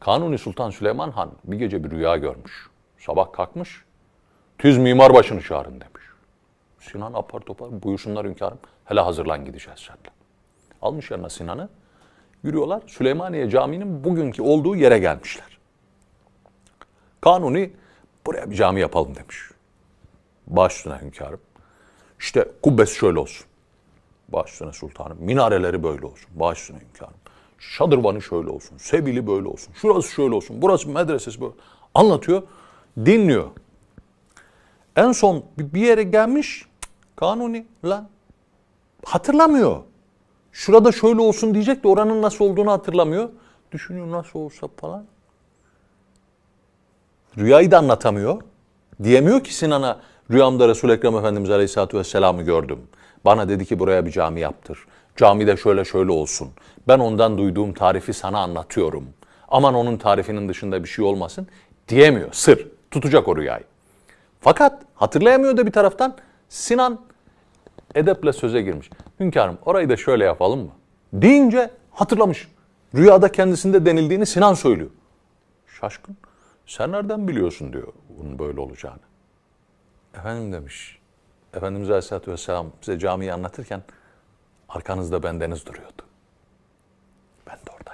Kanuni Sultan Süleyman Han bir gece bir rüya görmüş. Sabah kalkmış, tüz mimar başını çağırın demiş. Sinan apar topar buyursunlar hünkârım, hele hazırlan gideceğiz seninle. Almış yanına Sinan'ı, yürüyorlar Süleymaniye Camii'nin bugünkü olduğu yere gelmişler. Kanuni buraya bir cami yapalım demiş. Baş üstüne hünkârım. İşte kubbesi şöyle olsun. Baş üstüne sultanım. Minareleri böyle olsun. Baş üstüne hünkârım. Şadırvan'ı şöyle olsun, Sebil'i böyle olsun, şurası şöyle olsun, burası medresesi böyle. Anlatıyor, dinliyor. En son bir yere gelmiş, kanuni lan hatırlamıyor. Şurada şöyle olsun diyecek de oranın nasıl olduğunu hatırlamıyor. Düşünüyor nasıl olsa falan. Rüyayı da anlatamıyor. Diyemiyor ki Sinan'a rüyamda Resul-i Ekrem Efendimiz Aleyhisselatü Vesselam'ı gördüm. Bana dedi ki buraya bir cami yaptır. Camide şöyle şöyle olsun. Ben ondan duyduğum tarifi sana anlatıyorum. Aman onun tarifinin dışında bir şey olmasın diyemiyor. Sır. Tutacak o rüyayı. Fakat hatırlayamıyor da bir taraftan Sinan edeple söze girmiş. Hünkârım orayı da şöyle yapalım mı? Deyince hatırlamış. Rüyada kendisinde denildiğini Sinan söylüyor. Şaşkın. Sen nereden biliyorsun diyor bunun böyle olacağını. Efendim demiş. Efendimiz Aleyhisselatü Vesselam size camiyi anlatırken Arkanızda bendeniz duruyordu. Ben de orada.